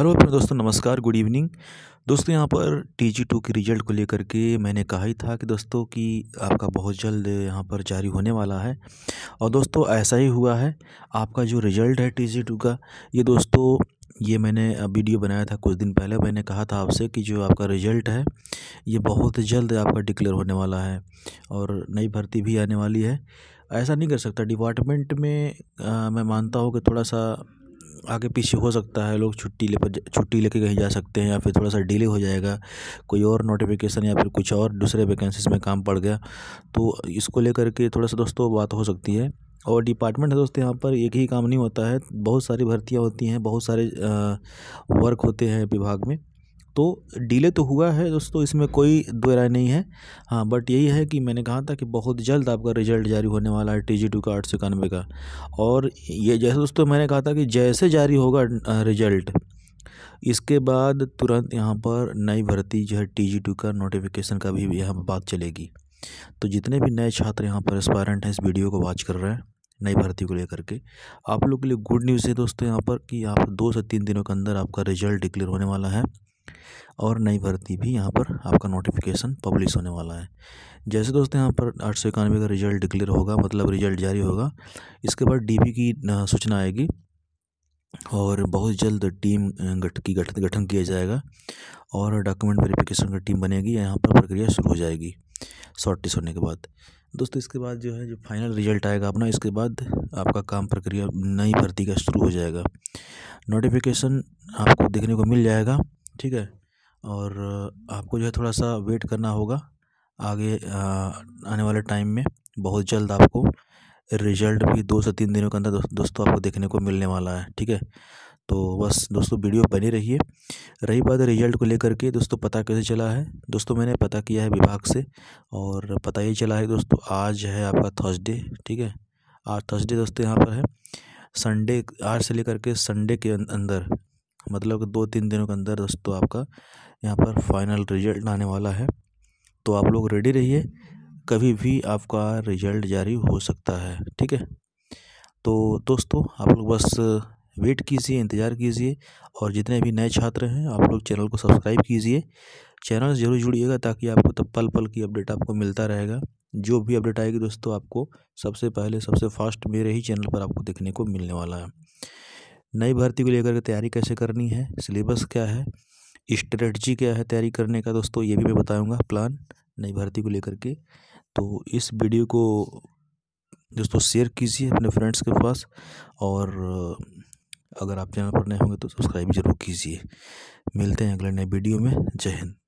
hello अपने दोस्तों नमस्कार गुड इवनिंग दोस्तों यहाँ पर टी जी टू के रिजल्ट को लेकर के मैंने कहा ही था कि दोस्तों कि आपका बहुत जल्द यहाँ पर जारी होने वाला है और दोस्तों ऐसा ही हुआ है आपका जो रिजल्ट है टी जी टू का ये दोस्तों ये मैंने वीडियो बनाया था कुछ दिन पहले मैंने कहा था आपसे कि जो आपका रिज़ल्ट है ये बहुत जल्द आपका डिक्लेयर होने वाला है और नई भर्ती भी आने वाली है ऐसा नहीं कर सकता डिपार्टमेंट में आ, मैं मानता हूँ कि थोड़ा सा आगे पीछे हो सकता है लोग छुट्टी ले पर छुट्टी लेके कहीं जा सकते हैं या फिर थोड़ा सा डिले हो जाएगा कोई और नोटिफिकेशन या फिर कुछ और दूसरे वैकेंसीज में काम पड़ गया तो इसको लेकर के थोड़ा सा दोस्तों बात हो सकती है और डिपार्टमेंट है दोस्तों यहाँ पर एक ही काम नहीं होता है बहुत सारी भर्तियाँ होती हैं बहुत सारे वर्क होते हैं विभाग में तो डिले तो हुआ है दोस्तों इसमें कोई दो राय नहीं है हाँ बट यही है कि मैंने कहा था कि बहुत जल्द आपका रिजल्ट जारी होने वाला है टी जी टू का आठ सौ इक्यानवे का और ये जैसे दोस्तों मैंने कहा था कि जैसे जारी होगा रिजल्ट इसके बाद तुरंत यहाँ पर नई भर्ती जो है टी जी टू का नोटिफिकेशन का भी यहाँ पर बात चलेगी तो जितने भी नए छात्र यहाँ पर एस्पायरेंट हैं इस वीडियो को वॉच कर रहे हैं नई भर्ती को लेकर के आप लोग के लिए गुड न्यूज़ है दोस्तों यहाँ पर कि यहाँ पर दो से तीन दिनों के अंदर आपका रिजल्ट डिक्लेयर होने वाला है और नई भर्ती भी यहाँ पर आपका नोटिफिकेशन पब्लिश होने वाला है जैसे दोस्तों यहाँ पर आठ सौ इक्यानवे का रिजल्ट डिक्लेयर होगा मतलब रिजल्ट जारी होगा इसके बाद पी की सूचना आएगी और बहुत जल्द टीम गट की गठन गठन किया जाएगा और डॉक्यूमेंट वेरिफिकेशन की टीम बनेगी यहाँ पर प्रक्रिया शुरू हो जाएगी शॉर्ट टेस्ट होने के बाद दोस्तों इसके बाद जो है जो फाइनल रिजल्ट आएगा अपना इसके बाद आपका काम प्रक्रिया नई भर्ती का शुरू हो जाएगा नोटिफिकेशन आपको देखने को मिल जाएगा ठीक है और आपको जो है थोड़ा सा वेट करना होगा आगे आने वाले टाइम में बहुत जल्द आपको रिजल्ट भी दो से तीन दिनों के अंदर दोस्तों आपको देखने को मिलने वाला है ठीक है तो बस दोस्तों वीडियो बनी रहिए रही बात रिजल्ट को लेकर के दोस्तों पता कैसे चला है दोस्तों मैंने पता किया है विभाग से और पता ये चला है दोस्तों आज है आपका थर्सडे ठीक है आज थर्सडे दोस्तों यहाँ पर है संडे आज से लेकर के संडे के अं-, अंदर मतलब दो तीन दिनों के अंदर दोस्तों आपका यहाँ पर फाइनल रिजल्ट आने वाला है तो आप लोग रेडी रहिए कभी भी आपका रिजल्ट जारी हो सकता है ठीक है तो दोस्तों आप लोग बस वेट कीजिए इंतज़ार कीजिए और जितने भी नए छात्र हैं आप लोग चैनल को सब्सक्राइब कीजिए चैनल ज़रूर जुड़िएगा ताकि आपको तब पल पल की अपडेट आपको मिलता रहेगा जो भी अपडेट आएगी दोस्तों आपको सबसे पहले सबसे फास्ट मेरे ही चैनल पर आपको देखने को मिलने वाला है नई भर्ती को लेकर के तैयारी कैसे करनी है सिलेबस क्या है स्ट्रेटजी क्या है तैयारी करने का दोस्तों ये भी मैं बताऊंगा प्लान नई भर्ती को लेकर के तो इस वीडियो को दोस्तों शेयर कीजिए अपने फ्रेंड्स के पास और अगर आप चैनल पर नए होंगे तो सब्सक्राइब जरूर कीजिए मिलते हैं अगले नए वीडियो में जय हिंद